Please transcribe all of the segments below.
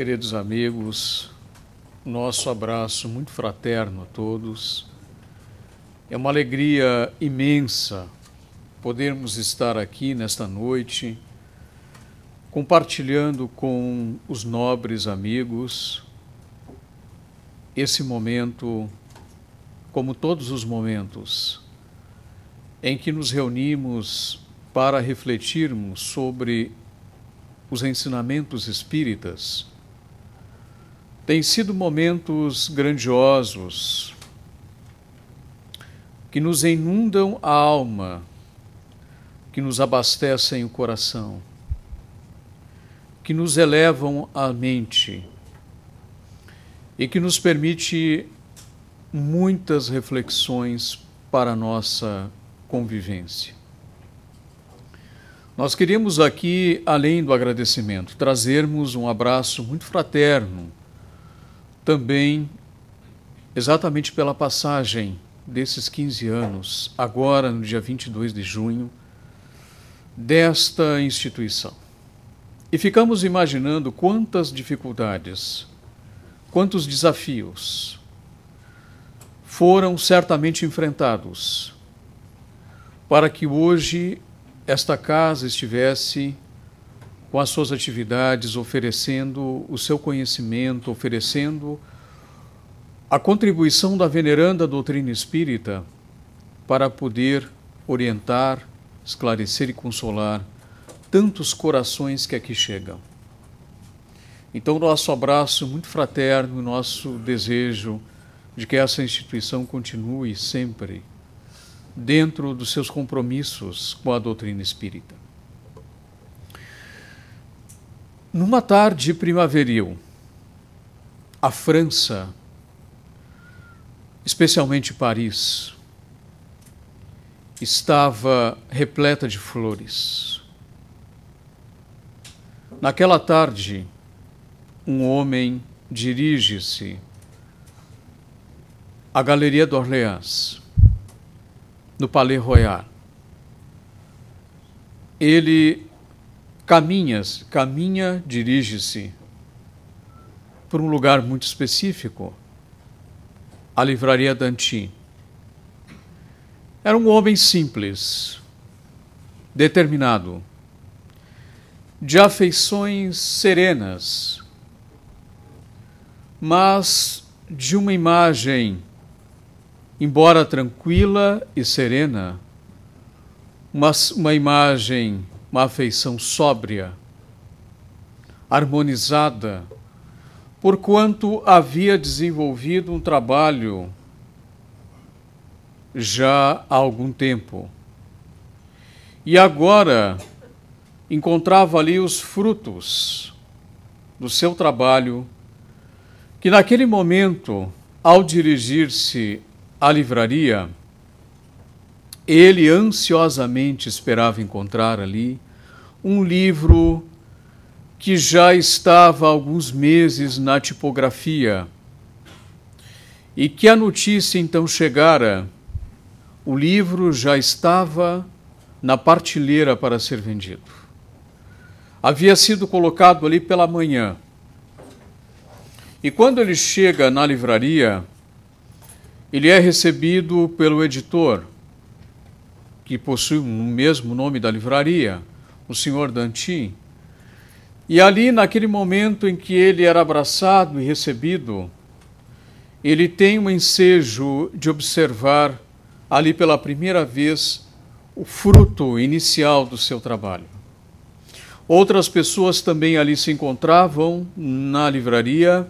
Queridos amigos, nosso abraço muito fraterno a todos. É uma alegria imensa podermos estar aqui nesta noite compartilhando com os nobres amigos esse momento, como todos os momentos, em que nos reunimos para refletirmos sobre os ensinamentos espíritas Têm sido momentos grandiosos que nos inundam a alma, que nos abastecem o coração, que nos elevam a mente e que nos permite muitas reflexões para a nossa convivência. Nós queríamos aqui, além do agradecimento, trazermos um abraço muito fraterno também exatamente pela passagem desses 15 anos, agora no dia 22 de junho, desta instituição. E ficamos imaginando quantas dificuldades, quantos desafios foram certamente enfrentados para que hoje esta casa estivesse com as suas atividades, oferecendo o seu conhecimento, oferecendo a contribuição da veneranda doutrina espírita para poder orientar, esclarecer e consolar tantos corações que aqui chegam. Então, nosso abraço muito fraterno, nosso desejo de que essa instituição continue sempre dentro dos seus compromissos com a doutrina espírita. Numa tarde primaveril, a França, especialmente Paris, estava repleta de flores. Naquela tarde, um homem dirige-se à Galeria d'Orléans, no Palais Royal. Ele Caminhas, caminha, dirige-se para um lugar muito específico, a livraria Danti. Era um homem simples, determinado, de afeições serenas, mas de uma imagem, embora tranquila e serena, uma, uma imagem uma afeição sóbria, harmonizada, porquanto havia desenvolvido um trabalho já há algum tempo. E agora encontrava ali os frutos do seu trabalho, que naquele momento, ao dirigir-se à livraria, ele ansiosamente esperava encontrar ali um livro que já estava há alguns meses na tipografia e que a notícia então chegara. O livro já estava na partilheira para ser vendido. Havia sido colocado ali pela manhã. E quando ele chega na livraria, ele é recebido pelo editor que possui o mesmo nome da livraria, o senhor Dantin. E ali, naquele momento em que ele era abraçado e recebido, ele tem um ensejo de observar ali pela primeira vez o fruto inicial do seu trabalho. Outras pessoas também ali se encontravam na livraria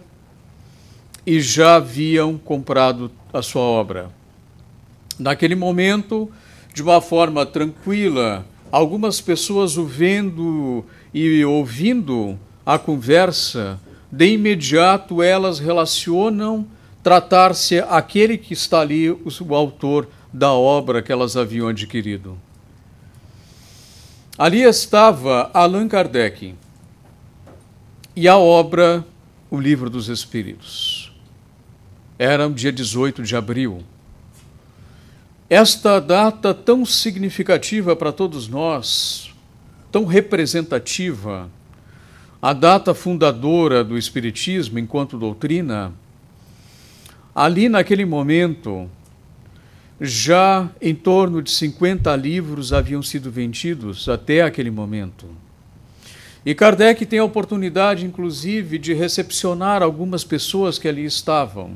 e já haviam comprado a sua obra. Naquele momento, de uma forma tranquila, algumas pessoas o vendo e ouvindo a conversa, de imediato elas relacionam tratar-se aquele que está ali, o autor da obra que elas haviam adquirido. Ali estava Allan Kardec e a obra O Livro dos Espíritos. Era o dia 18 de abril esta data tão significativa para todos nós, tão representativa, a data fundadora do Espiritismo enquanto doutrina, ali naquele momento, já em torno de 50 livros haviam sido vendidos até aquele momento. E Kardec tem a oportunidade, inclusive, de recepcionar algumas pessoas que ali estavam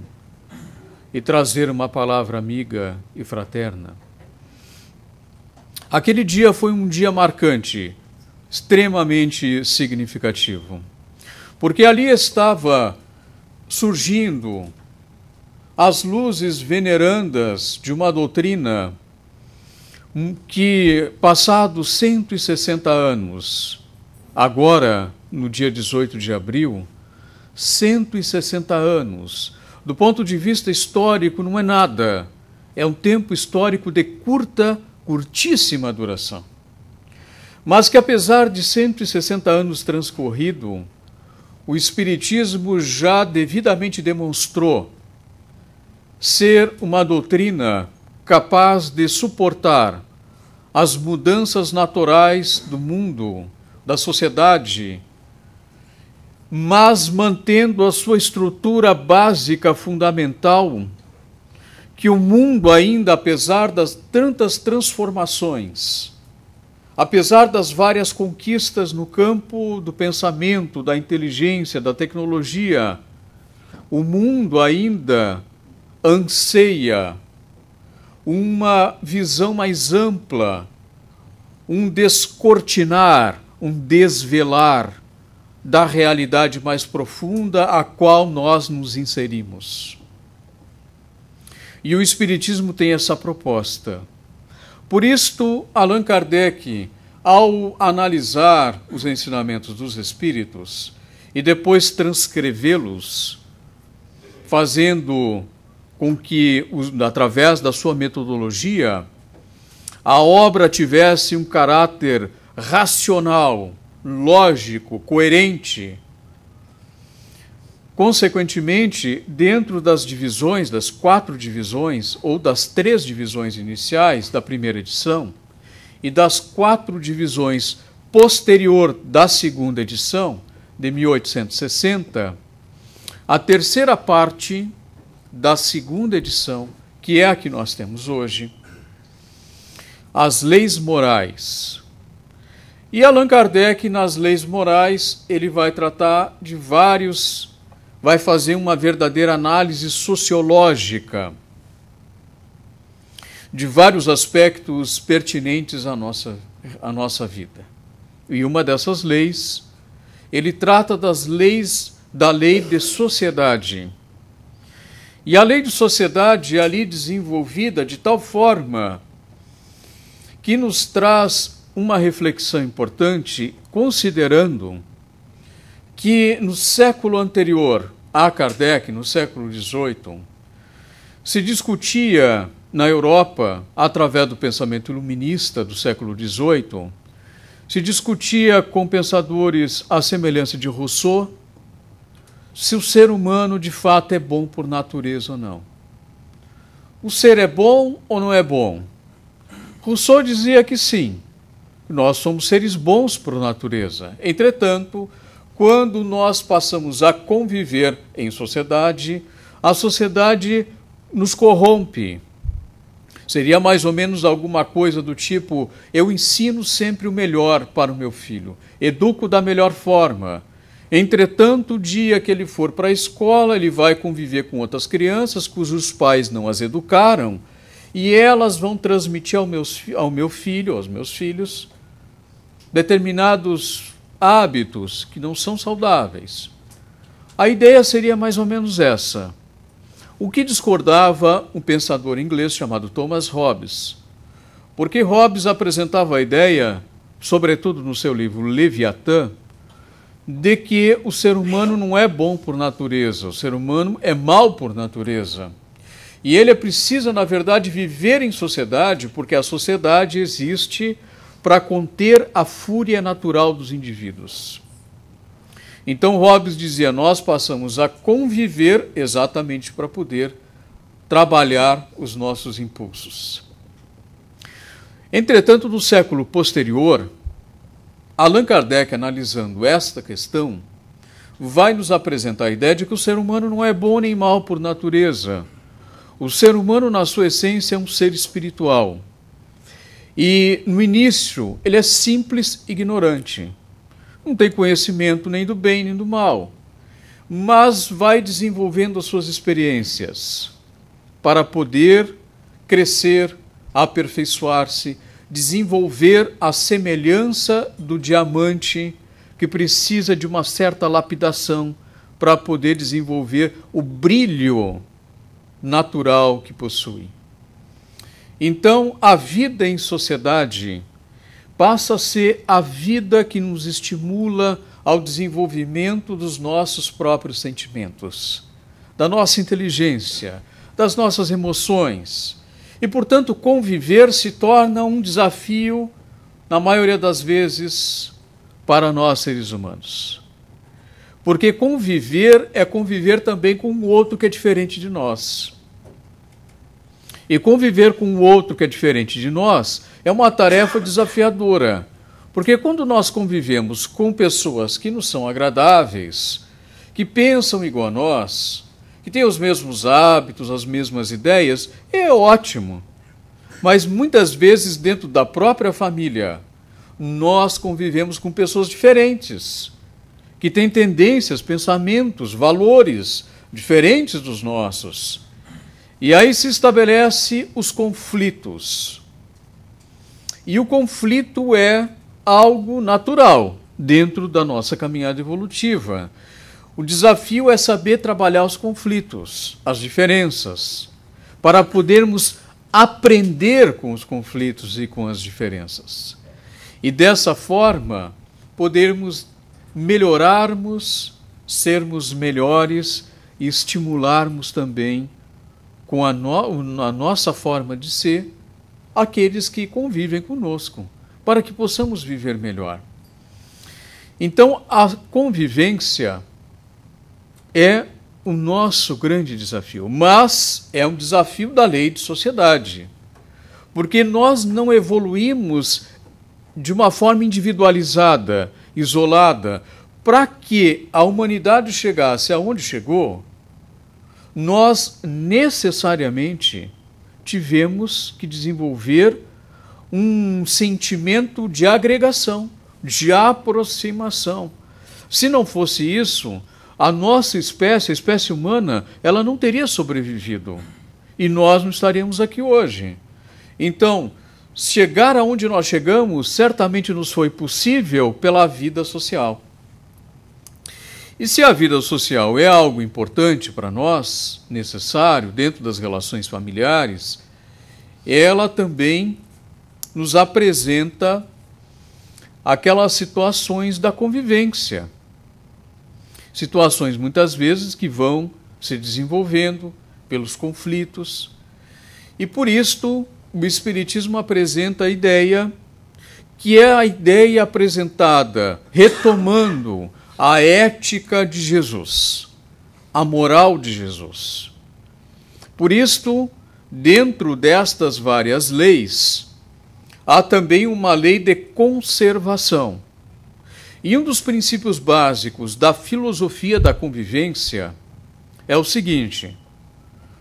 e trazer uma palavra amiga e fraterna. Aquele dia foi um dia marcante, extremamente significativo, porque ali estava surgindo as luzes venerandas de uma doutrina que, passados 160 anos, agora, no dia 18 de abril, 160 anos, do ponto de vista histórico, não é nada. É um tempo histórico de curta, curtíssima duração. Mas que, apesar de 160 anos transcorrido, o Espiritismo já devidamente demonstrou ser uma doutrina capaz de suportar as mudanças naturais do mundo, da sociedade, mas mantendo a sua estrutura básica fundamental, que o mundo ainda, apesar das tantas transformações, apesar das várias conquistas no campo do pensamento, da inteligência, da tecnologia, o mundo ainda anseia uma visão mais ampla, um descortinar, um desvelar da realidade mais profunda a qual nós nos inserimos. E o Espiritismo tem essa proposta. Por isto, Allan Kardec, ao analisar os ensinamentos dos Espíritos e depois transcrevê-los, fazendo com que, através da sua metodologia, a obra tivesse um caráter racional, lógico, coerente. Consequentemente, dentro das divisões, das quatro divisões, ou das três divisões iniciais da primeira edição, e das quatro divisões posterior da segunda edição, de 1860, a terceira parte da segunda edição, que é a que nós temos hoje, as leis morais, e Allan Kardec, nas Leis Morais, ele vai tratar de vários, vai fazer uma verdadeira análise sociológica de vários aspectos pertinentes à nossa, à nossa vida. E uma dessas leis, ele trata das leis da lei de sociedade. E a lei de sociedade é ali desenvolvida de tal forma que nos traz uma reflexão importante, considerando que no século anterior a Kardec, no século XVIII, se discutia na Europa, através do pensamento iluminista do século XVIII, se discutia com pensadores à semelhança de Rousseau se o ser humano de fato é bom por natureza ou não. O ser é bom ou não é bom? Rousseau dizia que sim, nós somos seres bons por natureza. Entretanto, quando nós passamos a conviver em sociedade, a sociedade nos corrompe. Seria mais ou menos alguma coisa do tipo: eu ensino sempre o melhor para o meu filho, educo da melhor forma. Entretanto, o dia que ele for para a escola, ele vai conviver com outras crianças cujos pais não as educaram, e elas vão transmitir ao, meus, ao meu filho, aos meus filhos, determinados hábitos que não são saudáveis. A ideia seria mais ou menos essa. O que discordava um pensador inglês chamado Thomas Hobbes. Porque Hobbes apresentava a ideia, sobretudo no seu livro Leviatã, de que o ser humano não é bom por natureza, o ser humano é mau por natureza. E ele precisa, na verdade, viver em sociedade, porque a sociedade existe para conter a fúria natural dos indivíduos. Então Hobbes dizia: nós passamos a conviver exatamente para poder trabalhar os nossos impulsos. Entretanto, no século posterior, Allan Kardec, analisando esta questão, vai nos apresentar a ideia de que o ser humano não é bom nem mal por natureza. O ser humano, na sua essência, é um ser espiritual. E no início, ele é simples ignorante. Não tem conhecimento nem do bem nem do mal. Mas vai desenvolvendo as suas experiências para poder crescer, aperfeiçoar-se, desenvolver a semelhança do diamante que precisa de uma certa lapidação para poder desenvolver o brilho natural que possui. Então, a vida em sociedade passa a ser a vida que nos estimula ao desenvolvimento dos nossos próprios sentimentos, da nossa inteligência, das nossas emoções. E, portanto, conviver se torna um desafio, na maioria das vezes, para nós seres humanos. Porque conviver é conviver também com o outro que é diferente de nós. E conviver com o outro que é diferente de nós é uma tarefa desafiadora. Porque quando nós convivemos com pessoas que nos são agradáveis, que pensam igual a nós, que têm os mesmos hábitos, as mesmas ideias, é ótimo. Mas muitas vezes, dentro da própria família, nós convivemos com pessoas diferentes, que têm tendências, pensamentos, valores diferentes dos nossos. E aí se estabelece os conflitos. E o conflito é algo natural dentro da nossa caminhada evolutiva. O desafio é saber trabalhar os conflitos, as diferenças, para podermos aprender com os conflitos e com as diferenças. E dessa forma, podermos melhorarmos, sermos melhores e estimularmos também com a, no, a nossa forma de ser aqueles que convivem conosco, para que possamos viver melhor. Então, a convivência é o nosso grande desafio, mas é um desafio da lei de sociedade, porque nós não evoluímos de uma forma individualizada, isolada, para que a humanidade chegasse aonde chegou, nós necessariamente tivemos que desenvolver um sentimento de agregação, de aproximação. Se não fosse isso, a nossa espécie, a espécie humana, ela não teria sobrevivido. E nós não estaríamos aqui hoje. Então, chegar aonde nós chegamos certamente nos foi possível pela vida social. E se a vida social é algo importante para nós, necessário dentro das relações familiares, ela também nos apresenta aquelas situações da convivência. Situações muitas vezes que vão se desenvolvendo pelos conflitos. E por isto o Espiritismo apresenta a ideia, que é a ideia apresentada, retomando a ética de Jesus, a moral de Jesus. Por isto, dentro destas várias leis, há também uma lei de conservação. E um dos princípios básicos da filosofia da convivência é o seguinte: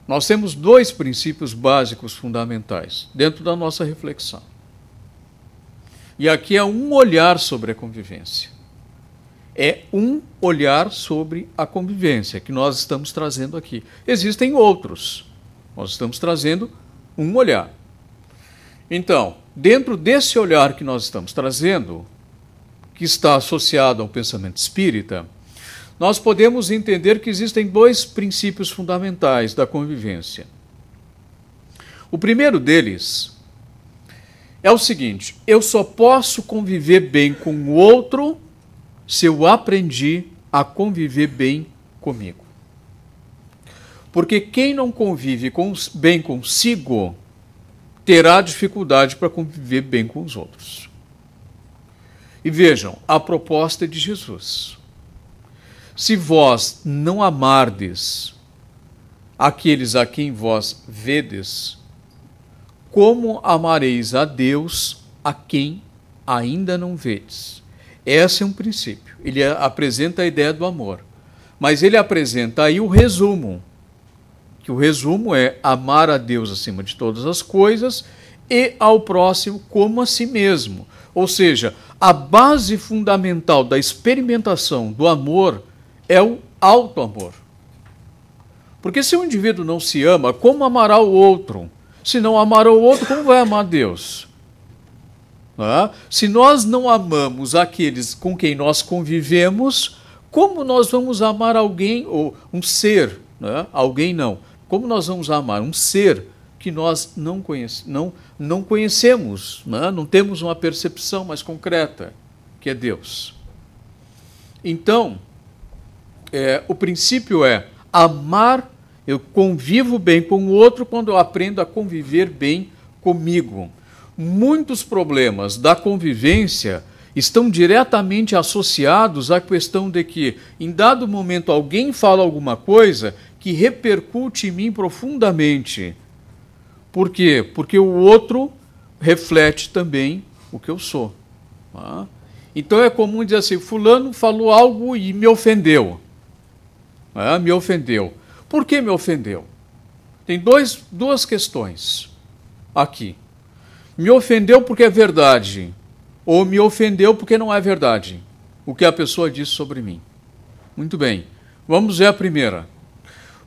nós temos dois princípios básicos fundamentais dentro da nossa reflexão. E aqui é um olhar sobre a convivência é um olhar sobre a convivência que nós estamos trazendo aqui. Existem outros. Nós estamos trazendo um olhar. Então, dentro desse olhar que nós estamos trazendo, que está associado ao pensamento espírita, nós podemos entender que existem dois princípios fundamentais da convivência. O primeiro deles é o seguinte: eu só posso conviver bem com o outro se eu aprendi a conviver bem comigo. Porque quem não convive com, bem consigo terá dificuldade para conviver bem com os outros. E vejam, a proposta é de Jesus. Se vós não amardes aqueles a quem vós vedes, como amareis a Deus a quem ainda não vedes? Esse é um princípio. Ele apresenta a ideia do amor. Mas ele apresenta aí o resumo, que o resumo é amar a Deus acima de todas as coisas e ao próximo como a si mesmo. Ou seja, a base fundamental da experimentação do amor é o auto-amor. Porque se um indivíduo não se ama, como amará o outro? Se não amar o outro, como vai amar Deus? se nós não amamos aqueles com quem nós convivemos, como nós vamos amar alguém, ou um ser, né? alguém não, como nós vamos amar um ser que nós não, conhece, não, não conhecemos, né? não temos uma percepção mais concreta, que é Deus. Então, é, o princípio é amar, eu convivo bem com o outro quando eu aprendo a conviver bem comigo muitos problemas da convivência estão diretamente associados à questão de que, em dado momento, alguém fala alguma coisa que repercute em mim profundamente. Por quê? Porque o outro reflete também o que eu sou. Tá? Então é comum dizer assim: Fulano falou algo e me ofendeu. Ah, me ofendeu. Por que me ofendeu? Tem dois, duas questões aqui me ofendeu porque é verdade, ou me ofendeu porque não é verdade, o que a pessoa disse sobre mim. Muito bem, vamos ver a primeira.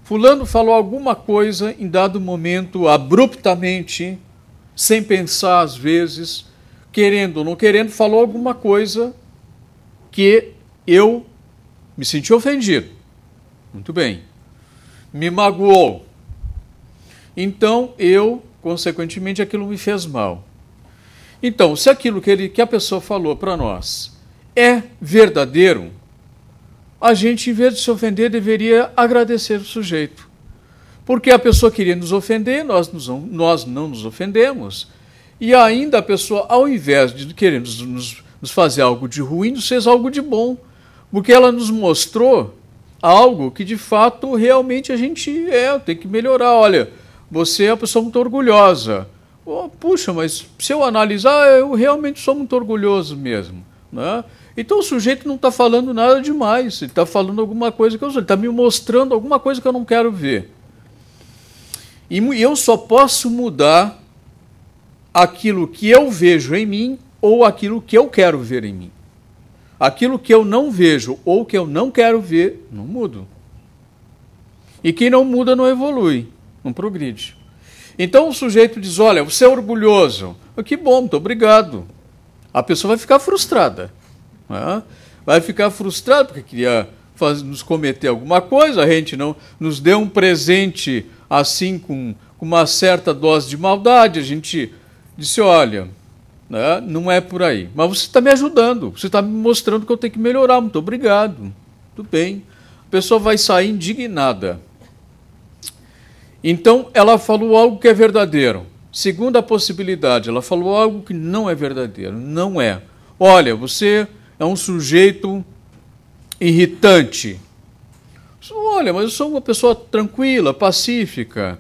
Fulano falou alguma coisa em dado momento, abruptamente, sem pensar às vezes, querendo ou não querendo, falou alguma coisa que eu me senti ofendido. Muito bem. Me magoou. Então eu Consequentemente, aquilo me fez mal. Então, se aquilo que, ele, que a pessoa falou para nós é verdadeiro, a gente, em vez de se ofender, deveria agradecer o sujeito. Porque a pessoa queria nos ofender, nós, nos, nós não nos ofendemos. E ainda a pessoa, ao invés de querer nos, nos, nos fazer algo de ruim, nos fez algo de bom. Porque ela nos mostrou algo que, de fato, realmente a gente é, tem que melhorar. Olha, você é uma pessoa muito orgulhosa. Oh, puxa, mas se eu analisar, eu realmente sou muito orgulhoso mesmo. Né? Então o sujeito não está falando nada demais, ele está falando alguma coisa que eu sou, ele está me mostrando alguma coisa que eu não quero ver. E eu só posso mudar aquilo que eu vejo em mim ou aquilo que eu quero ver em mim. Aquilo que eu não vejo ou que eu não quero ver, não mudo. E quem não muda não evolui não progride. Então o sujeito diz: Olha, você é orgulhoso. Oh, que bom, muito obrigado. A pessoa vai ficar frustrada. Né? Vai ficar frustrada porque queria faz, nos cometer alguma coisa, a gente não nos deu um presente assim com, com uma certa dose de maldade. A gente disse: Olha, né, não é por aí. Mas você está me ajudando, você está me mostrando que eu tenho que melhorar. Muito obrigado. Tudo bem. A pessoa vai sair indignada. Então, ela falou algo que é verdadeiro. Segunda possibilidade, ela falou algo que não é verdadeiro. Não é. Olha, você é um sujeito irritante. Olha, mas eu sou uma pessoa tranquila, pacífica.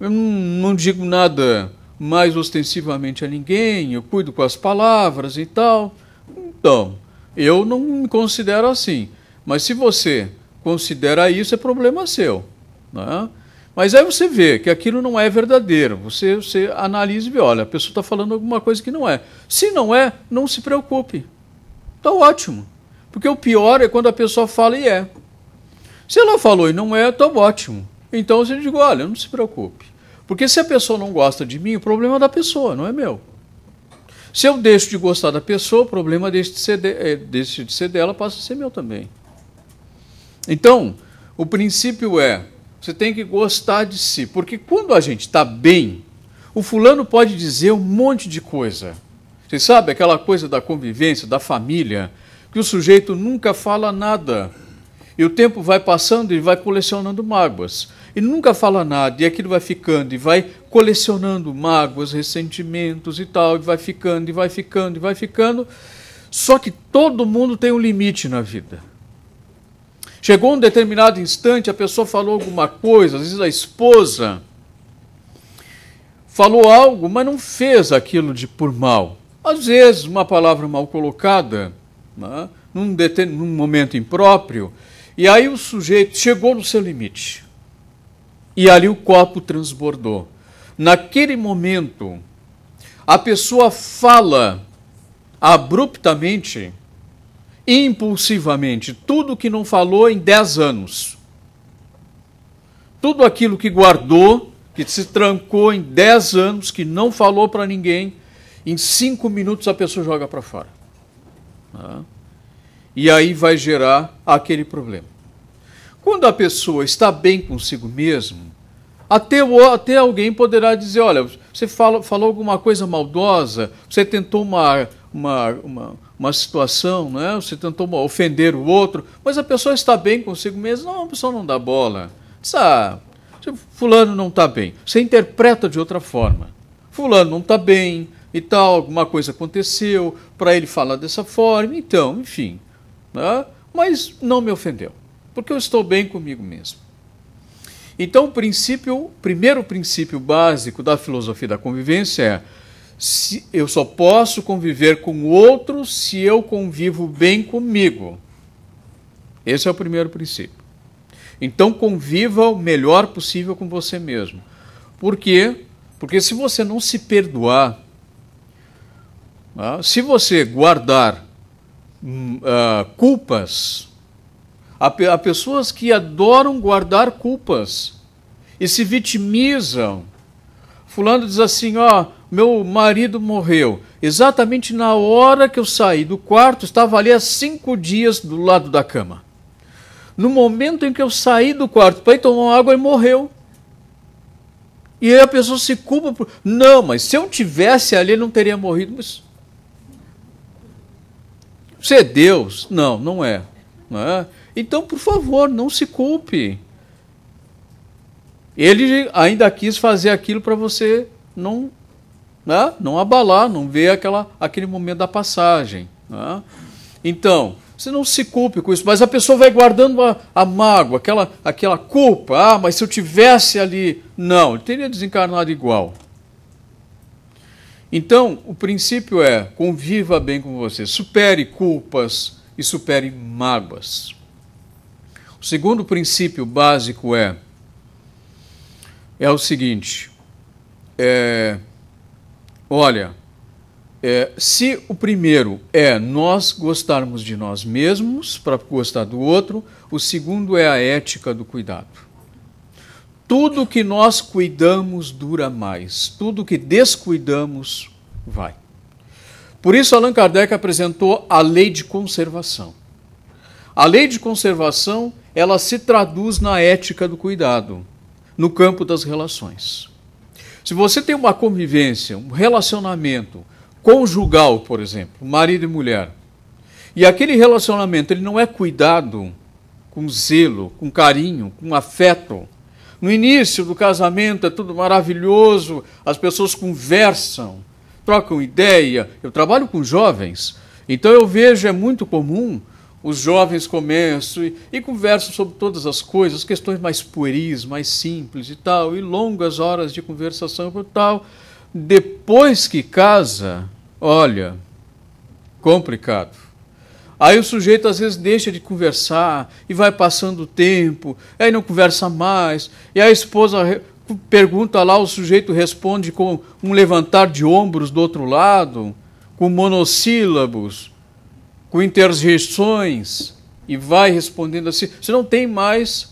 Eu não digo nada mais ostensivamente a ninguém, eu cuido com as palavras e tal. Então, eu não me considero assim. Mas se você considera isso, é problema seu. Né? Mas aí você vê que aquilo não é verdadeiro. Você, você analisa e vê, olha, a pessoa está falando alguma coisa que não é. Se não é, não se preocupe. Está ótimo. Porque o pior é quando a pessoa fala e é. Se ela falou e não é, está ótimo. Então você diz, olha, não se preocupe. Porque se a pessoa não gosta de mim, o problema é da pessoa, não é meu. Se eu deixo de gostar da pessoa, o problema deixa de ser, de, eh, deixa de ser dela, passa a ser meu também. Então, o princípio é você tem que gostar de si, porque quando a gente está bem, o fulano pode dizer um monte de coisa. Você sabe aquela coisa da convivência, da família, que o sujeito nunca fala nada. E o tempo vai passando e vai colecionando mágoas. E nunca fala nada, e aquilo vai ficando, e vai colecionando mágoas, ressentimentos e tal, e vai ficando, e vai ficando, e vai ficando. Só que todo mundo tem um limite na vida. Chegou um determinado instante, a pessoa falou alguma coisa, às vezes a esposa falou algo, mas não fez aquilo de por mal. Às vezes, uma palavra mal colocada, né, num, num momento impróprio, e aí o sujeito chegou no seu limite. E ali o copo transbordou. Naquele momento, a pessoa fala abruptamente impulsivamente tudo que não falou em 10 anos. Tudo aquilo que guardou, que se trancou em 10 anos, que não falou para ninguém, em 5 minutos a pessoa joga para fora. Tá? E aí vai gerar aquele problema. Quando a pessoa está bem consigo mesmo, até, até alguém poderá dizer: olha, você fala, falou alguma coisa maldosa, você tentou uma, uma, uma, uma situação, né? você tentou ofender o outro, mas a pessoa está bem consigo mesmo não, a pessoa não dá bola. Diz, ah, fulano não está bem. Você interpreta de outra forma. Fulano não está bem e tal, alguma coisa aconteceu, para ele falar dessa forma, então, enfim. Né? Mas não me ofendeu, porque eu estou bem comigo mesmo. Então, o princípio, primeiro princípio básico da filosofia da convivência é se, eu só posso conviver com outro se eu convivo bem comigo. Esse é o primeiro princípio. Então conviva o melhor possível com você mesmo. Por quê? Porque se você não se perdoar, ah, se você guardar uh, culpas, há, há pessoas que adoram guardar culpas e se vitimizam. Fulano diz assim, ó, meu marido morreu. Exatamente na hora que eu saí do quarto, estava ali há cinco dias do lado da cama. No momento em que eu saí do quarto para ir tomar água, ele morreu. E aí a pessoa se culpa por. Não, mas se eu tivesse ali, ele não teria morrido. Mas... Você é Deus? Não, não é. não é. Então, por favor, não se culpe. Ele ainda quis fazer aquilo para você não né? não abalar, não ver aquela, aquele momento da passagem. Né? Então, você não se culpe com isso, mas a pessoa vai guardando a, a mágoa, aquela, aquela culpa. Ah, mas se eu tivesse ali. Não, ele teria desencarnado igual. Então, o princípio é conviva bem com você, supere culpas e supere mágoas. O segundo princípio básico é é o seguinte: é, Olha, é, se o primeiro é nós gostarmos de nós mesmos para gostar do outro, o segundo é a ética do cuidado. Tudo que nós cuidamos dura mais, tudo que descuidamos vai. Por isso, Allan Kardec apresentou a lei de conservação. A lei de conservação ela se traduz na ética do cuidado, no campo das relações. Se você tem uma convivência, um relacionamento conjugal, por exemplo, marido e mulher, e aquele relacionamento ele não é cuidado com zelo, com carinho, com afeto. No início do casamento é tudo maravilhoso, as pessoas conversam, trocam ideia. Eu trabalho com jovens, então eu vejo é muito comum os jovens começam e, e, conversam sobre todas as coisas, questões mais pueris, mais simples e tal, e longas horas de conversação e tal. Depois que casa, olha, complicado. Aí o sujeito às vezes deixa de conversar e vai passando o tempo, aí não conversa mais, e a esposa pergunta lá, o sujeito responde com um levantar de ombros do outro lado, com monossílabos com interjeições e vai respondendo assim. Você não tem mais.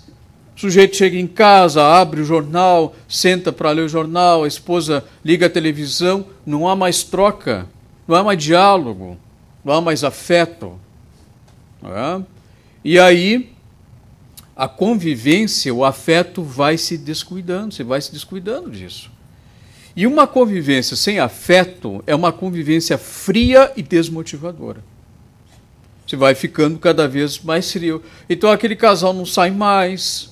O sujeito chega em casa, abre o jornal, senta para ler o jornal, a esposa liga a televisão, não há mais troca, não há mais diálogo, não há mais afeto. É? E aí a convivência, o afeto vai se descuidando, você vai se descuidando disso. E uma convivência sem afeto é uma convivência fria e desmotivadora. Você vai ficando cada vez mais frio. Então aquele casal não sai mais.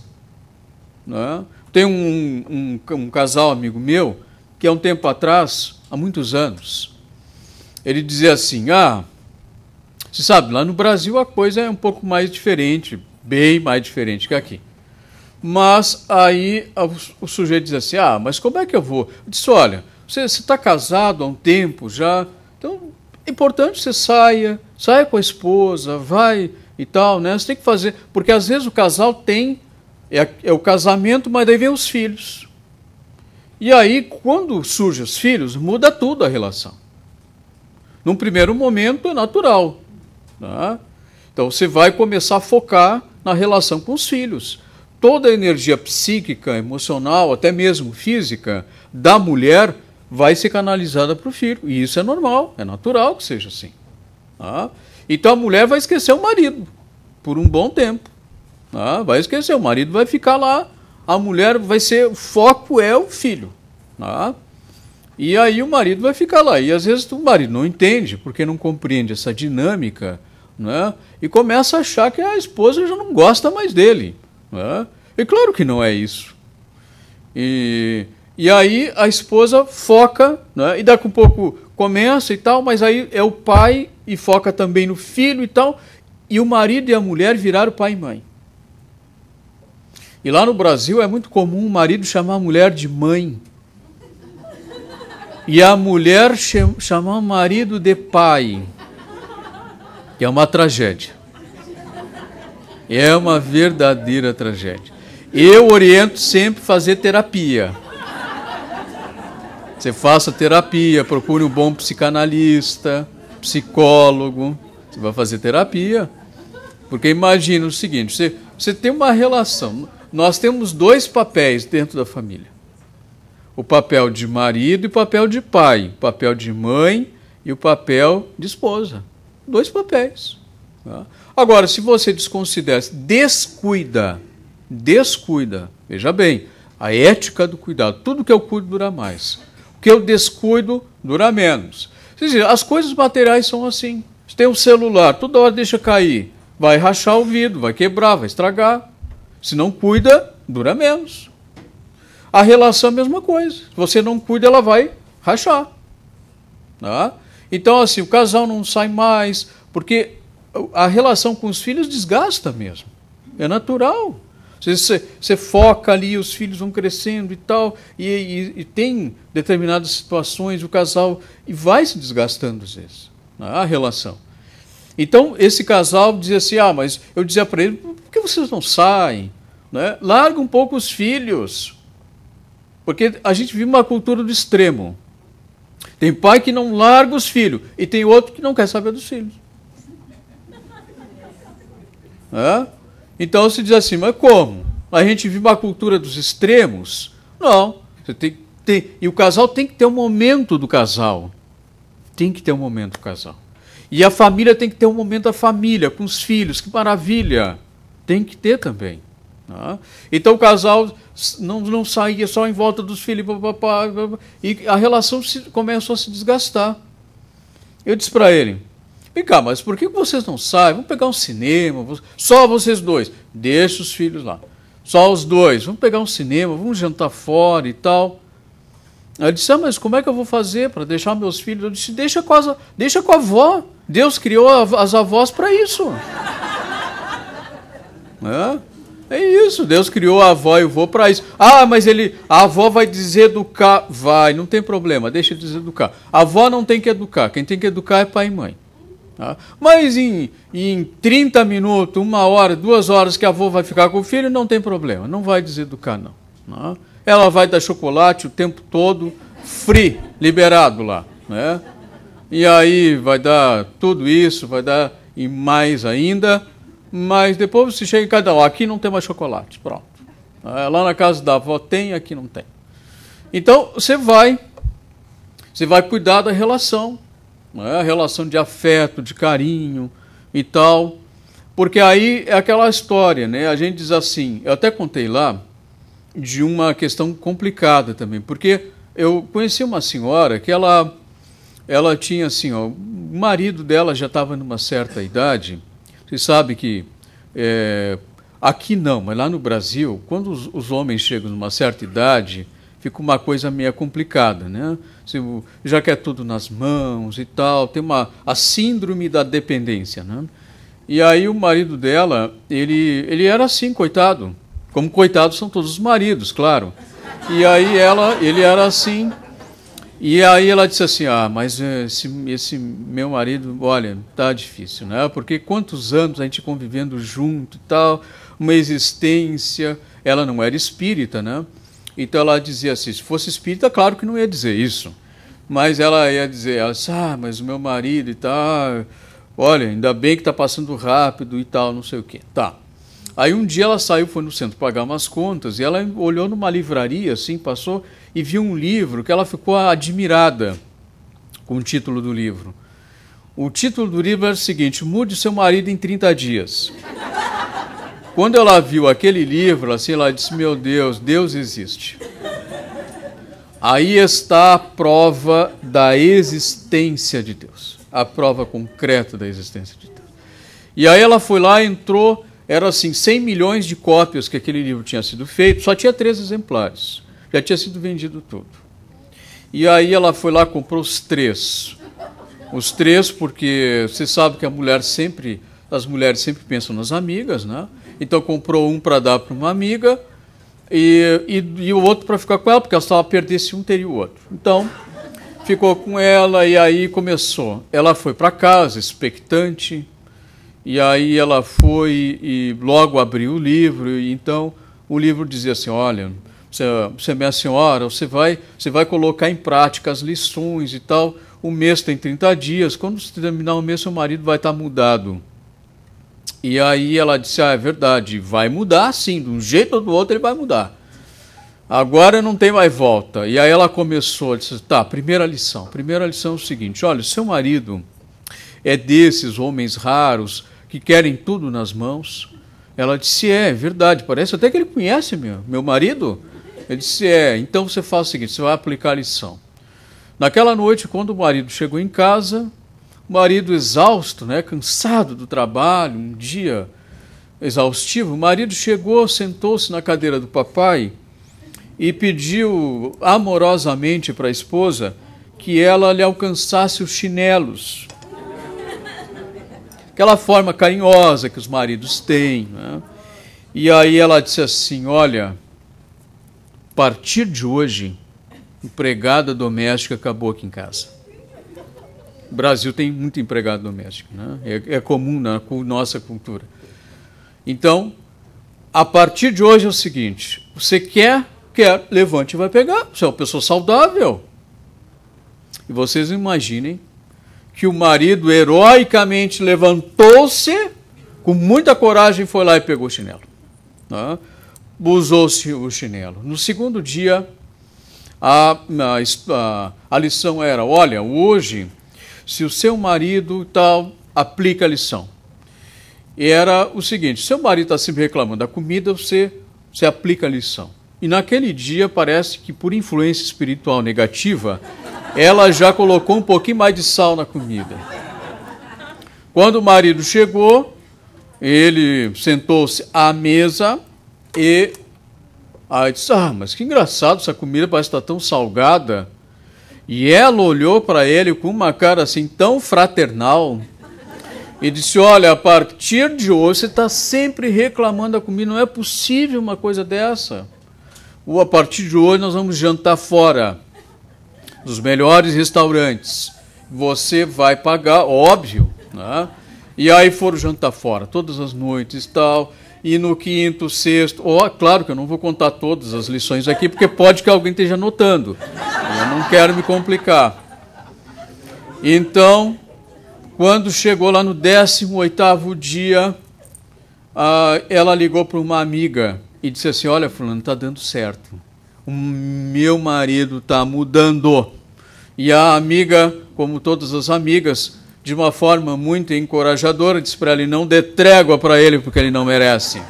Né? Tem um, um, um casal amigo meu que há um tempo atrás, há muitos anos, ele dizia assim: Ah, você sabe, lá no Brasil a coisa é um pouco mais diferente, bem mais diferente que aqui. Mas aí o sujeito diz assim: Ah, mas como é que eu vou? Eu disse: Olha, você está casado há um tempo já, então é importante que você saia, saia com a esposa, vai e tal, né? Você tem que fazer, porque às vezes o casal tem é, é o casamento, mas daí vem os filhos. E aí, quando surgem os filhos, muda tudo a relação. Num primeiro momento é natural. Né? Então você vai começar a focar na relação com os filhos. Toda a energia psíquica, emocional, até mesmo física da mulher vai ser canalizada para o filho. E isso é normal, é natural que seja assim. Tá? Então a mulher vai esquecer o marido por um bom tempo. Tá? Vai esquecer, o marido vai ficar lá, a mulher vai ser, o foco é o filho. Tá? E aí o marido vai ficar lá. E às vezes o marido não entende, porque não compreende essa dinâmica, né? e começa a achar que a esposa já não gosta mais dele. Né? E claro que não é isso. E e aí a esposa foca, né? e daqui um pouco começa e tal, mas aí é o pai e foca também no filho e tal, e o marido e a mulher viraram pai e mãe. E lá no Brasil é muito comum o marido chamar a mulher de mãe. E a mulher chamar o marido de pai. Que é uma tragédia. É uma verdadeira tragédia. Eu oriento sempre fazer terapia. Você faça terapia, procure um bom psicanalista, psicólogo. Você vai fazer terapia. Porque imagina o seguinte: você, você tem uma relação. Nós temos dois papéis dentro da família: o papel de marido e o papel de pai, o papel de mãe e o papel de esposa. Dois papéis. Tá? Agora, se você desconsidera, descuida, descuida, veja bem, a ética do cuidado, tudo que eu cuido dura mais que eu descuido, dura menos. as coisas materiais são assim. Você tem um celular, toda hora deixa cair. Vai rachar o vidro, vai quebrar, vai estragar. Se não cuida, dura menos. A relação é a mesma coisa. Se você não cuida, ela vai rachar. Tá? Então, assim, o casal não sai mais, porque a relação com os filhos desgasta mesmo. É natural. Você, você, foca ali, os filhos vão crescendo e tal, e, e, e, tem determinadas situações, o casal e vai se desgastando às vezes, né, a relação. Então, esse casal dizia assim: ah, mas eu dizia para ele, por que vocês não saem? Né? Larga um pouco os filhos. Porque a gente vive uma cultura do extremo. Tem pai que não larga os filhos e tem outro que não quer saber dos filhos. É? Então se diz assim, mas como? A gente vive uma cultura dos extremos? Não. Você tem, tem, e o casal tem que ter um momento do casal. Tem que ter um momento do casal. E a família tem que ter um momento da família, com os filhos, que maravilha! Tem que ter também. Tá? Então o casal não, não saía só em volta dos filhos, e a relação se, começou a se desgastar. Eu disse para ele, Vem cá, mas por que vocês não saem? Vamos pegar um cinema, só vocês dois. Deixa os filhos lá. Só os dois. Vamos pegar um cinema, vamos jantar fora e tal. Ela disse: ah, mas como é que eu vou fazer para deixar meus filhos? Eu disse: deixa com, as, deixa com a avó. Deus criou as avós para isso. é, é isso. Deus criou a avó e o vô para isso. Ah, mas ele, a avó vai deseducar. Vai, não tem problema, deixa ele deseducar. A avó não tem que educar. Quem tem que educar é pai e mãe. Né? Mas em, em 30 minutos, uma hora, duas horas que a avó vai ficar com o filho, não tem problema, não vai deseducar, não. Né? Ela vai dar chocolate o tempo todo, free, liberado lá. Né? E aí vai dar tudo isso, vai dar e mais ainda, mas depois você chega em cada hora, aqui não tem mais chocolate, pronto. É, lá na casa da avó tem, aqui não tem. Então você vai, você vai cuidar da relação né? a relação de afeto, de carinho e tal. Porque aí é aquela história, né? A gente diz assim, eu até contei lá de uma questão complicada também, porque eu conheci uma senhora que ela ela tinha assim, ó, o marido dela já estava numa certa idade. Você sabe que é, aqui não, mas lá no Brasil, quando os, os homens chegam numa certa idade, fica uma coisa meio complicada, né? Se, já que é tudo nas mãos e tal, tem uma a síndrome da dependência, né? E aí o marido dela, ele ele era assim, coitado. Como coitados são todos os maridos, claro. E aí ela, ele era assim. E aí ela disse assim: "Ah, mas esse, esse meu marido, olha, tá difícil, né? Porque quantos anos a gente convivendo junto e tal, uma existência, ela não era espírita, né? Então ela dizia assim: se fosse espírita, claro que não ia dizer isso. Mas ela ia dizer: ah, mas o meu marido e tal, olha, ainda bem que está passando rápido e tal, não sei o quê. Tá. Aí um dia ela saiu, foi no centro pagar umas contas e ela olhou numa livraria, assim, passou e viu um livro que ela ficou admirada com o título do livro. O título do livro era o seguinte: Mude seu marido em 30 dias. Quando ela viu aquele livro, assim, ela disse: Meu Deus, Deus existe. Aí está a prova da existência de Deus, a prova concreta da existência de Deus. E aí ela foi lá, entrou, era assim, 100 milhões de cópias que aquele livro tinha sido feito, só tinha três exemplares, já tinha sido vendido tudo. E aí ela foi lá, comprou os três. Os três, porque você sabe que a mulher sempre, as mulheres sempre pensam nas amigas, né? Então comprou um para dar para uma amiga e, e, e o outro para ficar com ela, porque se ela perdesse um, teria o outro. Então ficou com ela e aí começou. Ela foi para casa, expectante, e aí ela foi e logo abriu o livro, e então o livro dizia assim: olha. Você, você é minha senhora, você vai, você vai colocar em prática as lições e tal. O mês tem 30 dias. Quando você terminar o mês, seu marido vai estar tá mudado. E aí ela disse: Ah, é verdade, vai mudar sim, de um jeito ou do outro ele vai mudar. Agora não tem mais volta. E aí ela começou, disse: Tá, primeira lição. Primeira lição é o seguinte: olha, seu marido é desses homens raros que querem tudo nas mãos. Ela disse: É, é verdade, parece até que ele conhece meu, meu marido. Ele disse: É, então você faz o seguinte: você vai aplicar a lição. Naquela noite, quando o marido chegou em casa, o marido exausto, né, cansado do trabalho, um dia exaustivo, o marido chegou, sentou-se na cadeira do papai e pediu amorosamente para a esposa que ela lhe alcançasse os chinelos. Aquela forma carinhosa que os maridos têm. Né? E aí ela disse assim: Olha, a partir de hoje, empregada doméstica acabou aqui em casa o Brasil tem muito empregado doméstico, né? é, é comum na nossa cultura. Então, a partir de hoje é o seguinte: você quer, quer, levante e vai pegar. Você é uma pessoa saudável. E vocês imaginem que o marido heroicamente levantou-se, com muita coragem foi lá e pegou o chinelo. Né? Usou-se o chinelo. No segundo dia, a, a, a lição era: olha, hoje se o seu marido tal, aplica a lição. E era o seguinte: seu marido está sempre reclamando da comida, você, você aplica a lição. E naquele dia parece que, por influência espiritual negativa, ela já colocou um pouquinho mais de sal na comida. Quando o marido chegou, ele sentou-se à mesa e aí disse: Ah, mas que engraçado, essa comida parece estar tá tão salgada. E ela olhou para ele com uma cara assim tão fraternal e disse: Olha, a partir de hoje você está sempre reclamando da comida, não é possível uma coisa dessa. Ou a partir de hoje nós vamos jantar fora, nos melhores restaurantes. Você vai pagar, óbvio. Né? E aí foram jantar fora, todas as noites e tal. E no quinto, sexto, ó, oh, claro que eu não vou contar todas as lições aqui, porque pode que alguém esteja anotando não quero me complicar. Então, quando chegou lá no 18 dia, ela ligou para uma amiga e disse assim, olha, fulano, está dando certo. O meu marido está mudando. E a amiga, como todas as amigas, de uma forma muito encorajadora, disse para ele: não dê trégua para ele, porque ele não merece.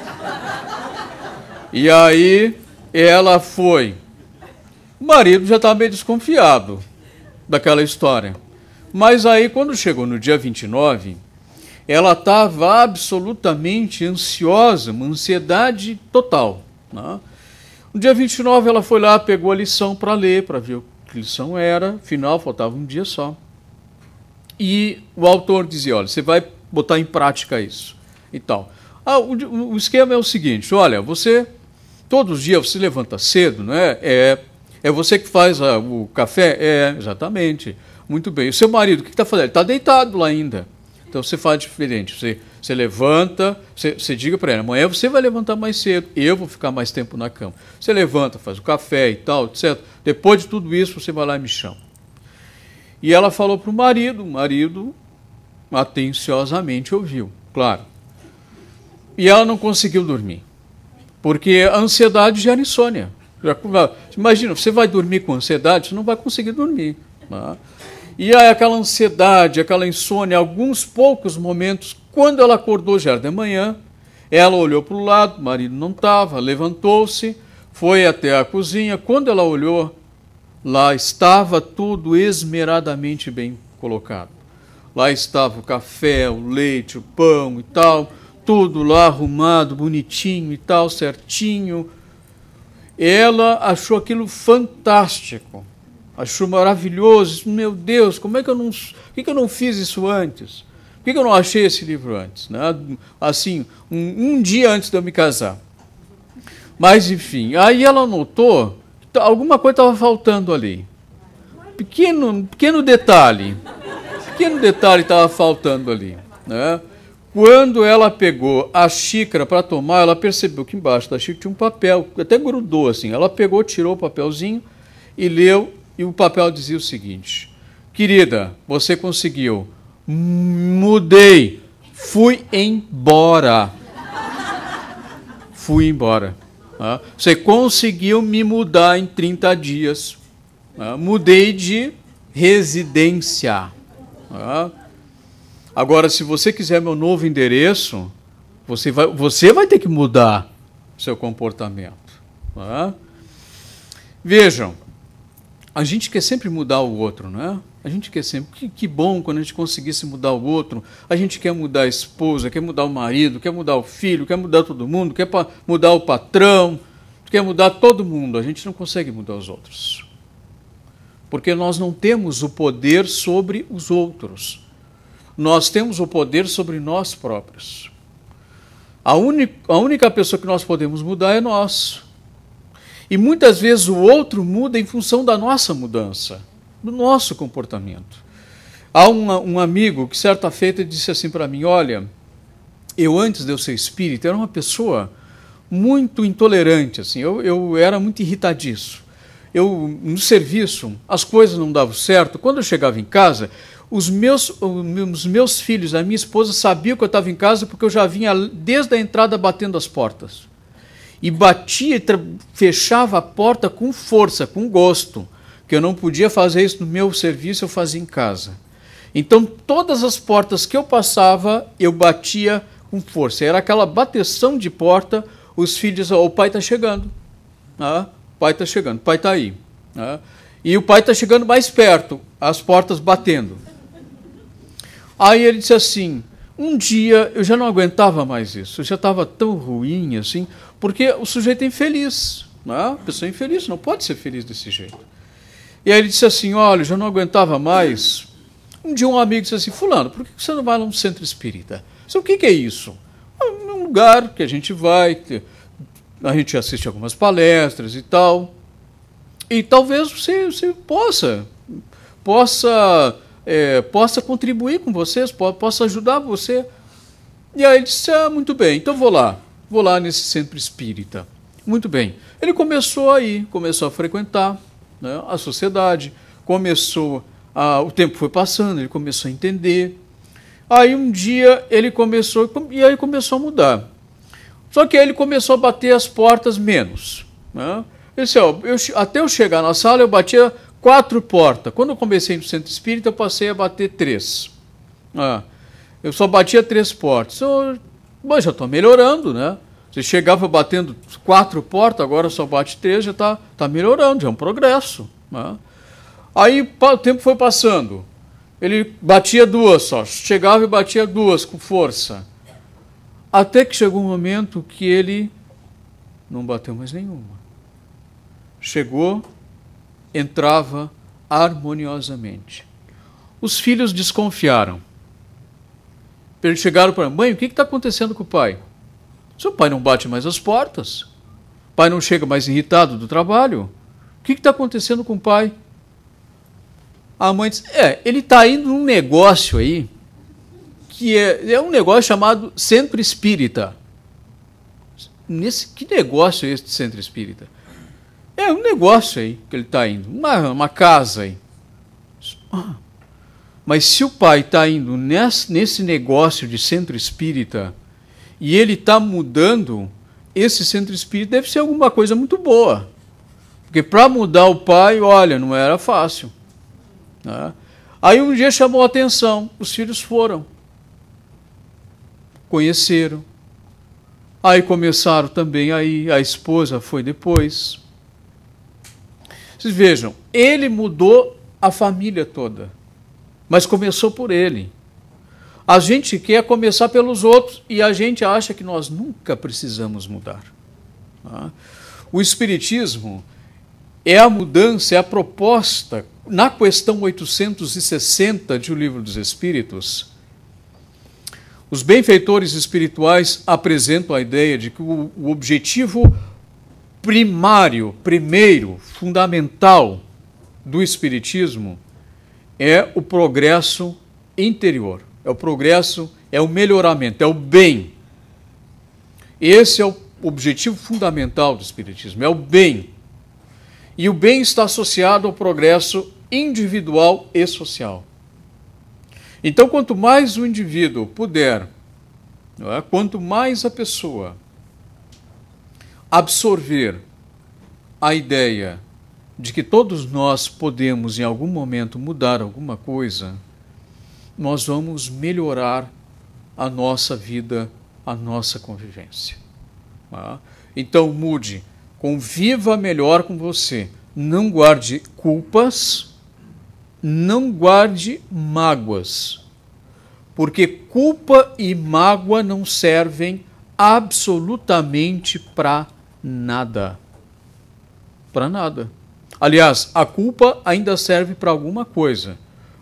e aí ela foi o marido já estava meio desconfiado daquela história. Mas aí, quando chegou no dia 29, ela estava absolutamente ansiosa, uma ansiedade total. Né? No dia 29, ela foi lá, pegou a lição para ler, para ver o que lição era, final, faltava um dia só. E o autor dizia: olha, você vai botar em prática isso e tal. Ah, o, o esquema é o seguinte: olha, você, todos os dias você levanta cedo, né? É é você que faz a, ah, o café? É, exatamente. Muito bem. O seu marido, o que está fazendo? Ele está deitado lá ainda. Então você faz diferente. Você, você levanta, você, você diga para ele, amanhã você vai levantar mais cedo, eu vou ficar mais tempo na cama. Você levanta, faz o café e tal, etc. Depois de tudo isso, você vai lá e me chama. E ela falou para o marido, o marido atenciosamente ouviu, claro. E ela não conseguiu dormir, porque a ansiedade gera insônia. Imagina, você vai dormir com ansiedade, você não vai conseguir dormir. Né? E aí aquela ansiedade, aquela insônia, alguns poucos momentos, quando ela acordou já era de manhã, ela olhou para o lado, o marido não estava, levantou-se, foi até a cozinha. Quando ela olhou, lá estava tudo esmeradamente bem colocado. Lá estava o café, o leite, o pão e tal, tudo lá arrumado, bonitinho e tal, certinho ela achou aquilo fantástico, achou maravilhoso. Meu Deus, como é que eu não, por que, que eu não fiz isso antes? Por que, que eu não achei esse livro antes? Né? Assim, um, um dia antes de eu me casar. Mas enfim, aí ela notou que alguma coisa estava faltando ali. Pequeno, pequeno detalhe, pequeno detalhe estava faltando ali, né? Quando ela pegou a xícara para tomar, ela percebeu que embaixo da xícara tinha um papel, até grudou assim. Ela pegou, tirou o papelzinho e leu, e o papel dizia o seguinte: Querida, você conseguiu. Mudei. Fui embora. Fui embora. Você conseguiu me mudar em 30 dias. Mudei de residência. Agora, se você quiser meu novo endereço, você vai, você vai ter que mudar seu comportamento. É? Vejam, a gente quer sempre mudar o outro, não é? A gente quer sempre. Que, que, bom quando a gente conseguisse mudar o outro. A gente quer mudar a esposa, quer mudar o marido, quer mudar o filho, quer mudar todo mundo, quer mudar o patrão, quer mudar todo mundo. A gente não consegue mudar os outros. Porque nós não temos o poder sobre os outros nós temos o poder sobre nós próprios. A, única, a única pessoa que nós podemos mudar é nós. E muitas vezes o outro muda em função da nossa mudança, do nosso comportamento. Há um amigo que certa feita disse assim para mim: Olha, eu antes de eu ser espírita era uma pessoa muito intolerante, assim, eu, eu era muito irritadiço. Eu, no serviço, as coisas não davam certo. Quando eu chegava em casa, os meus, os meus filhos, a minha esposa sabia que eu estava em casa porque eu já vinha desde a entrada batendo as portas. E batia e fechava a porta com força, com gosto, que eu não podia fazer isso no meu serviço, eu fazia em casa. Então, todas as portas que eu passava, eu batia com força. Era aquela bateção de porta, os filhos, oh, o pai está chegando, ah, o pai está chegando, o pai está aí. Ah. E o pai está chegando mais perto, as portas batendo. Aí ele disse assim: um dia eu já não aguentava mais isso, eu já estava tão ruim assim, porque o sujeito é infeliz, né? a pessoa é infeliz, não pode ser feliz desse jeito. E aí ele disse assim: olha, eu já não aguentava mais. Um dia um amigo disse assim: Fulano, por que você não vai num centro espírita? Disse, o que, é isso? Ah, um lugar que a gente vai, a gente assiste algumas palestras e tal. E talvez você, você possa, possa é, possa contribuir com vocês, po possa ajudar você. E aí ele disse: Ah, muito bem, então vou lá, vou lá nesse centro espírita. Muito bem. Ele começou aí, começou a frequentar né, a sociedade, começou a. O tempo foi passando, ele começou a entender. Aí um dia ele começou, e aí começou a mudar. Só que aí ele começou a bater as portas menos. Né? Ele disse, ó, eu, até eu chegar na sala, eu batia Quatro portas. Quando eu comecei no centro espírita, eu passei a bater três. Ah, eu só batia três portas. Eu, mas já estou melhorando, né? Você chegava batendo quatro portas, agora só bate três, já está tá melhorando, já é um progresso. Né? Aí o tempo foi passando. Ele batia duas só, chegava e batia duas com força. Até que chegou um momento que ele não bateu mais nenhuma. Chegou entrava harmoniosamente. Os filhos desconfiaram. Chegaram para a mãe: o que está acontecendo com o pai? Seu pai não bate mais as portas. pai não chega mais irritado do trabalho. O que está acontecendo com o pai? A mãe disse: É, ele está indo num negócio aí, que é, é um negócio chamado Centro Espírita. Nesse, que negócio é esse de Centro Espírita? É um negócio aí que ele está indo, uma, uma casa aí. Mas se o pai está indo nesse, nesse negócio de centro espírita e ele está mudando, esse centro espírita deve ser alguma coisa muito boa. Porque para mudar o pai, olha, não era fácil. Né? Aí um dia chamou a atenção, os filhos foram, conheceram. Aí começaram também aí, a esposa foi depois. Vocês vejam, ele mudou a família toda, mas começou por ele. A gente quer começar pelos outros e a gente acha que nós nunca precisamos mudar. Tá? O Espiritismo é a mudança, é a proposta. Na questão 860 de O Livro dos Espíritos, os benfeitores espirituais apresentam a ideia de que o objetivo primário, primeiro, fundamental do Espiritismo é o progresso interior, é o progresso, é o melhoramento, é o bem. Esse é o objetivo fundamental do Espiritismo, é o bem. E o bem está associado ao progresso individual e social. Então, quanto mais o indivíduo puder, é? quanto mais a pessoa absorver a ideia de que todos nós podemos em algum momento mudar alguma coisa, nós vamos melhorar a nossa vida, a nossa convivência. Tá? Então mude, conviva melhor com você, não guarde culpas, não guarde mágoas, porque culpa e mágoa não servem absolutamente para nada nada. Para nada. Aliás, a culpa ainda serve para alguma coisa.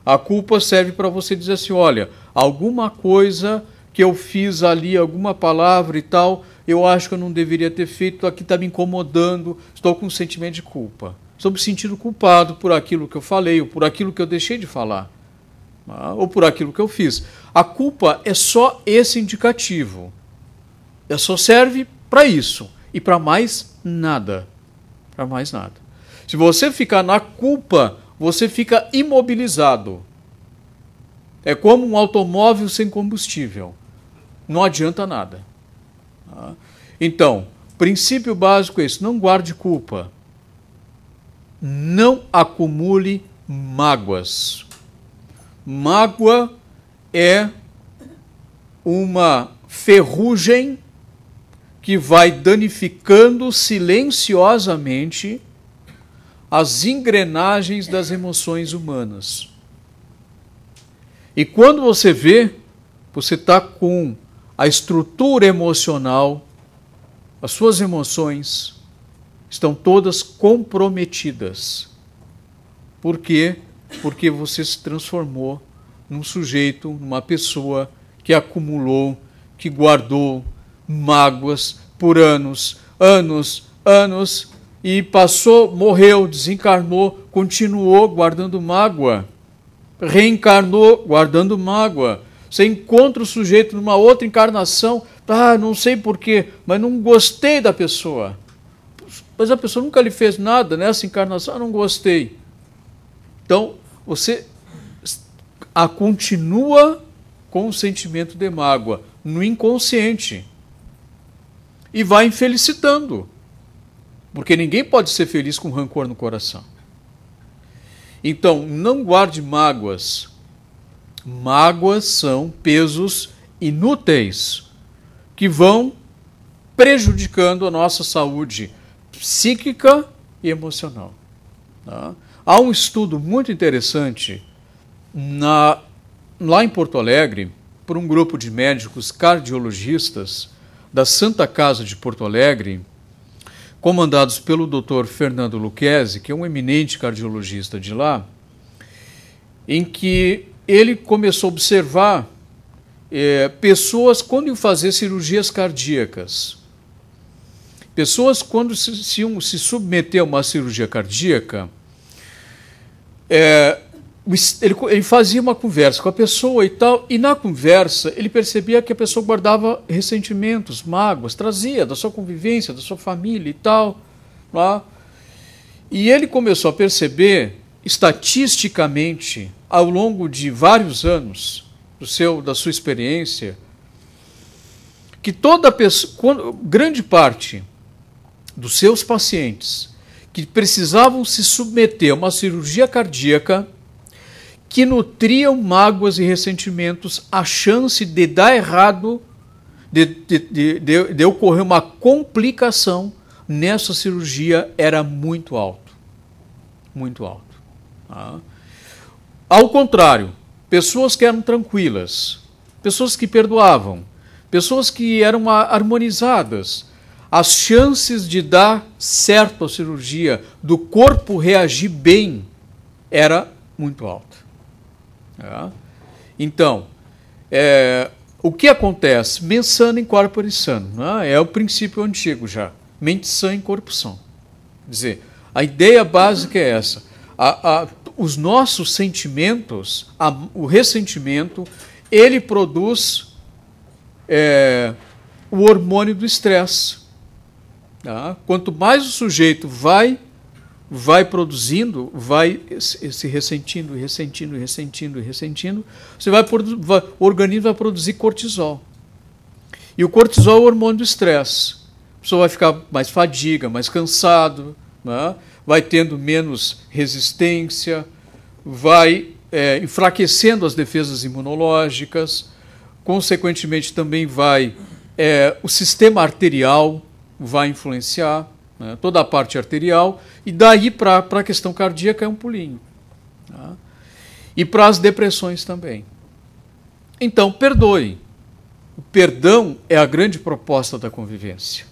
A culpa serve para você dizer assim: olha, alguma coisa que eu fiz ali, alguma palavra e tal, eu acho que eu não deveria ter feito, aqui está me incomodando, estou com um sentimento de culpa. Estou me sentindo culpado por aquilo que eu falei, ou por aquilo que eu deixei de falar, ah, ou por aquilo que eu fiz. A culpa é só esse indicativo. É só serve para isso e para mais nada. Para mais nada. Se você ficar na culpa, você fica imobilizado. É como um automóvel sem combustível. Não adianta nada. Tá? Então, princípio básico é esse: não guarde culpa. Não acumule mágoas. Mágoa é uma ferrugem que vai danificando silenciosamente as engrenagens das emoções humanas. E quando você vê, você está com a estrutura emocional, as suas emoções estão todas comprometidas. Por quê? Porque você se transformou num sujeito, numa pessoa que acumulou, que guardou, mágoas por anos, anos, anos, e passou, morreu, desencarnou, continuou guardando mágoa, reencarnou guardando mágoa. Você encontra o sujeito numa outra encarnação, ah, não sei porquê, mas não gostei da pessoa. Mas a pessoa nunca lhe fez nada nessa encarnação, não gostei. Então, você a continua com o sentimento de mágoa no inconsciente e vai infelicitando. Porque ninguém pode ser feliz com rancor no coração. Então, não guarde mágoas. Mágoas são pesos inúteis que vão prejudicando a nossa saúde psíquica e emocional. Tá? Há um estudo muito interessante na, lá em Porto Alegre por um grupo de médicos cardiologistas da Santa Casa de Porto Alegre, comandados pelo Dr. Fernando Luquezzi, que é um eminente cardiologista de lá, em que ele começou a observar é, pessoas quando iam fazer cirurgias cardíacas. Pessoas quando se, se, se submeter a uma cirurgia cardíaca, é, ele, ele, fazia uma conversa com a pessoa e tal, e na conversa ele percebia que a pessoa guardava ressentimentos, mágoas, trazia da sua convivência, da sua família e tal. Lá. E ele começou a perceber, estatisticamente, ao longo de vários anos do seu, da sua experiência, que toda pessoa, quando, grande parte dos seus pacientes que precisavam se submeter a uma cirurgia cardíaca que nutriam mágoas e ressentimentos, a chance de dar errado, de, de, de, de ocorrer uma complicação nessa cirurgia era muito alto. Muito alto. Tá? Ao contrário, pessoas que eram tranquilas, pessoas que perdoavam, pessoas que eram harmonizadas, as chances de dar certo a cirurgia, do corpo reagir bem, era muito alto. Tá? Então, é, o que acontece? Mensana em corpo né? é o princípio antigo já. Mente sã em corpo são. Quer dizer, a ideia básica é essa. A, a, os nossos sentimentos, a, o ressentimento, ele produz é, o hormônio do estresse. Tá? Quanto mais o sujeito vai vai produzindo, vai se ressentindo, ressentindo, ressentindo, ressentindo, você vai, vai o organismo vai produzir cortisol. E o cortisol é o hormônio do estresse. A pessoa vai ficar mais fadiga, mais cansado, né? vai tendo menos resistência, vai é, enfraquecendo as defesas imunológicas, consequentemente também vai é, o sistema arterial vai influenciar né, toda a parte arterial, e daí para a questão cardíaca é um pulinho. Tá? E para as depressões também. Então, perdoe. O perdão é a grande proposta da convivência.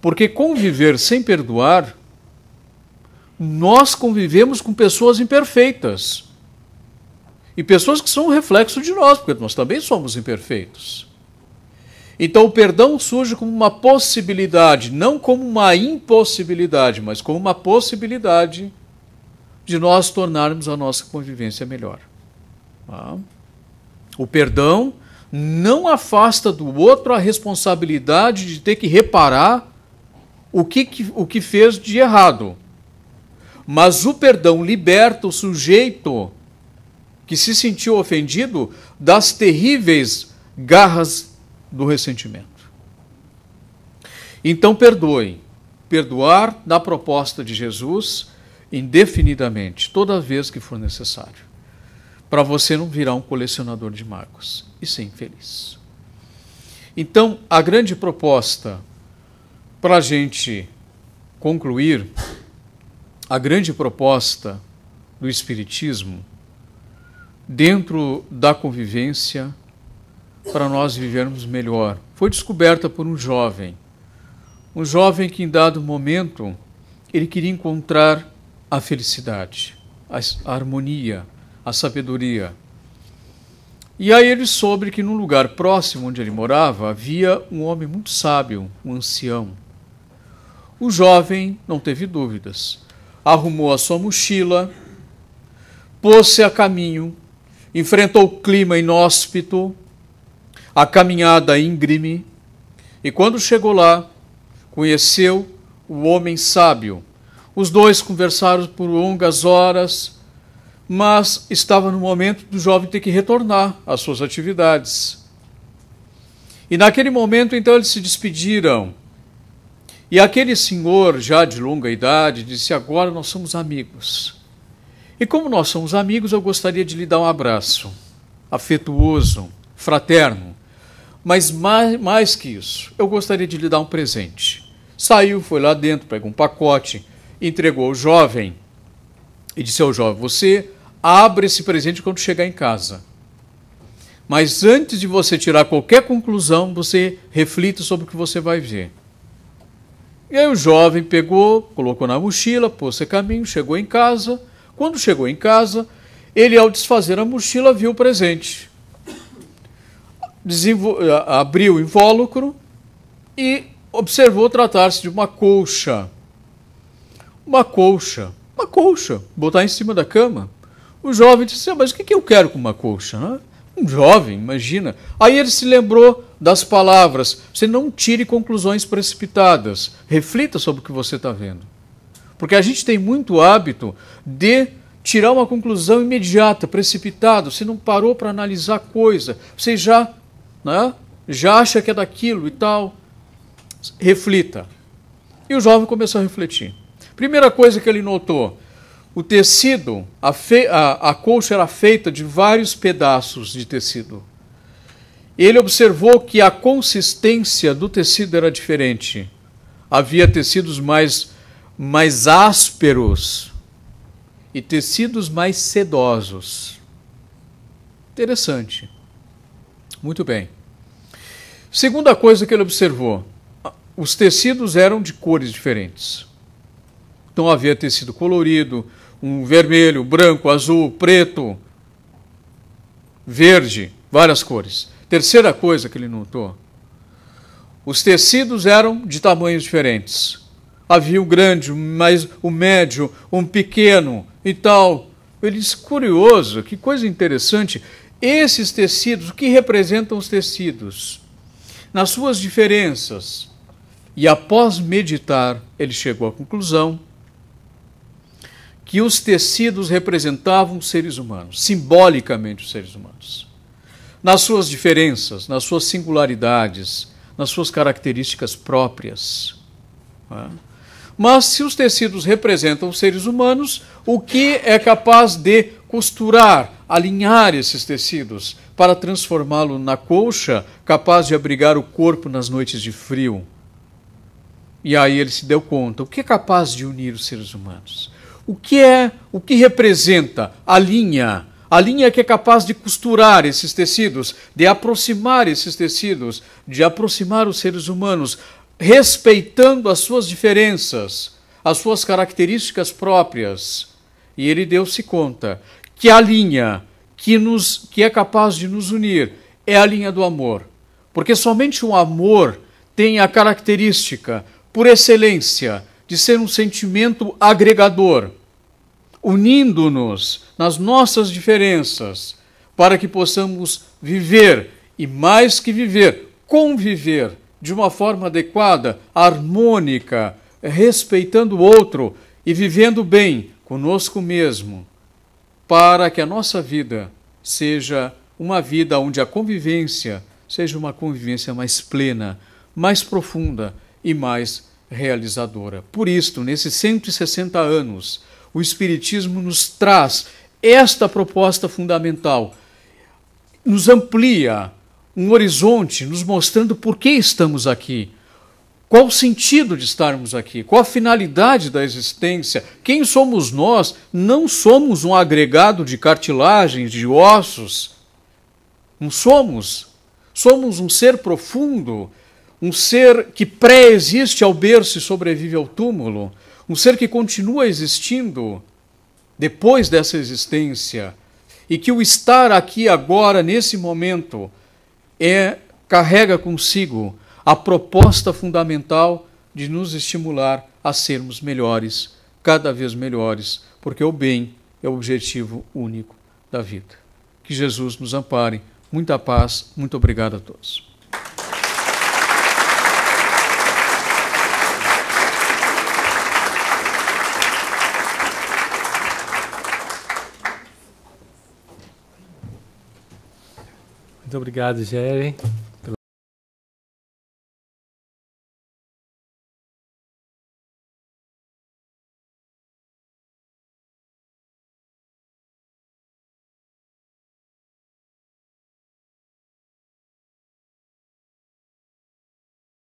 Porque conviver sem perdoar, nós convivemos com pessoas imperfeitas. E pessoas que são um reflexo de nós, porque nós também somos imperfeitos. Então o perdão surge como uma possibilidade, não como uma impossibilidade, mas como uma possibilidade de nós tornarmos a nossa convivência melhor. Tá? O perdão não afasta do outro a responsabilidade de ter que reparar o que, o que fez de errado. Mas o perdão liberta o sujeito que se sentiu ofendido das terríveis garras do ressentimento. Então perdoem. Perdoar na proposta de Jesus indefinidamente, toda vez que for necessário, para você não virar um colecionador de Marcos e ser infeliz. Então, a grande proposta para a gente concluir, a grande proposta do Espiritismo, dentro da convivência para nós vivermos melhor. Foi descoberta por um jovem. Um jovem que, em dado momento, ele queria encontrar a felicidade, a harmonia, a sabedoria. E aí ele soube que num lugar próximo onde ele morava havia um homem muito sábio, um ancião. O jovem não teve dúvidas. Arrumou a sua mochila, pôs-se a caminho, enfrentou o clima inóspito, a caminhada íngreme, e quando chegou lá, conheceu o homem sábio. Os dois conversaram por longas horas, mas estava no momento do jovem ter que retornar às suas atividades. E naquele momento, então, eles se despediram. E aquele senhor, já de longa idade, disse: Agora nós somos amigos. E como nós somos amigos, eu gostaria de lhe dar um abraço afetuoso, fraterno. Mas mais, mais que isso, eu gostaria de lhe dar um presente. Saiu, foi lá dentro, pegou um pacote, entregou ao jovem e disse ao jovem: Você abre esse presente quando chegar em casa. Mas antes de você tirar qualquer conclusão, você reflita sobre o que você vai ver. E aí o jovem pegou, colocou na mochila, pôs seu caminho, chegou em casa. Quando chegou em casa, ele, ao desfazer a mochila, viu o presente abriu o invólucro e observou tratar-se de uma colcha. Uma colcha. Uma colcha. Botar em cima da cama. O jovem disse: ah, Mas o que, eu quero com uma colcha? Um jovem, imagina. Aí ele se lembrou das palavras. Você não tire conclusões precipitadas. Reflita sobre o que você está vendo. Porque a gente tem muito hábito de tirar uma conclusão imediata, precipitada. Você não parou para analisar coisa. Você já né? já acha que é daquilo e tal. Reflita. E o jovem começou a refletir. Primeira coisa que ele notou: o tecido, a, fe, a, a colcha era feita de vários pedaços de tecido. Ele observou que a consistência do tecido era diferente. Havia tecidos mais, mais ásperos e tecidos mais sedosos. Interessante. Muito bem. Segunda coisa que ele observou: os tecidos eram de cores diferentes. Então havia tecido colorido, um vermelho, branco, azul, preto, verde, várias cores. Terceira coisa que ele notou: os tecidos eram de tamanhos diferentes. Havia o grande, mas o médio, um pequeno e tal. Ele disse, curioso, que coisa interessante. Esses tecidos, o que representam os tecidos? Nas suas diferenças. E após meditar, ele chegou à conclusão que os tecidos representavam os seres humanos, simbolicamente os seres humanos. Nas suas diferenças, nas suas singularidades, nas suas características próprias. É? Mas se os tecidos representam os seres humanos, o que é capaz de costurar alinhar esses tecidos para transformá-lo na colcha capaz de abrigar o corpo nas noites de frio. E aí ele se deu conta: o que é capaz de unir os seres humanos? O que é, o que representa a linha? A linha é que é capaz de costurar esses tecidos, de aproximar esses tecidos, de aproximar os seres humanos, respeitando as suas diferenças, as suas características próprias. E ele deu-se conta que a linha que, nos, que é capaz de nos unir é a linha do amor. Porque somente o amor tem a característica, por excelência, de ser um sentimento agregador, unindo-nos nas nossas diferenças, para que possamos viver e, mais que viver, conviver de uma forma adequada, harmônica, respeitando o outro e vivendo bem conosco mesmo para que a nossa vida seja uma vida onde a convivência seja uma convivência mais plena, mais profunda e mais realizadora. Por isto, nesses 160 anos, o Espiritismo nos traz esta proposta fundamental, nos amplia um horizonte, nos mostrando por que estamos aqui qual o sentido de estarmos aqui? Qual a finalidade da existência? Quem somos nós? Não somos um agregado de cartilagens, de ossos. Não somos. Somos um ser profundo, um ser que pré-existe ao berço e sobrevive ao túmulo, um ser que continua existindo depois dessa existência e que o estar aqui agora nesse momento é carrega consigo a proposta fundamental de nos estimular a sermos melhores, cada vez melhores, porque o bem é o objetivo único da vida. Que Jesus nos ampare. Muita paz. Muito obrigado a todos. Muito obrigado, Jerry.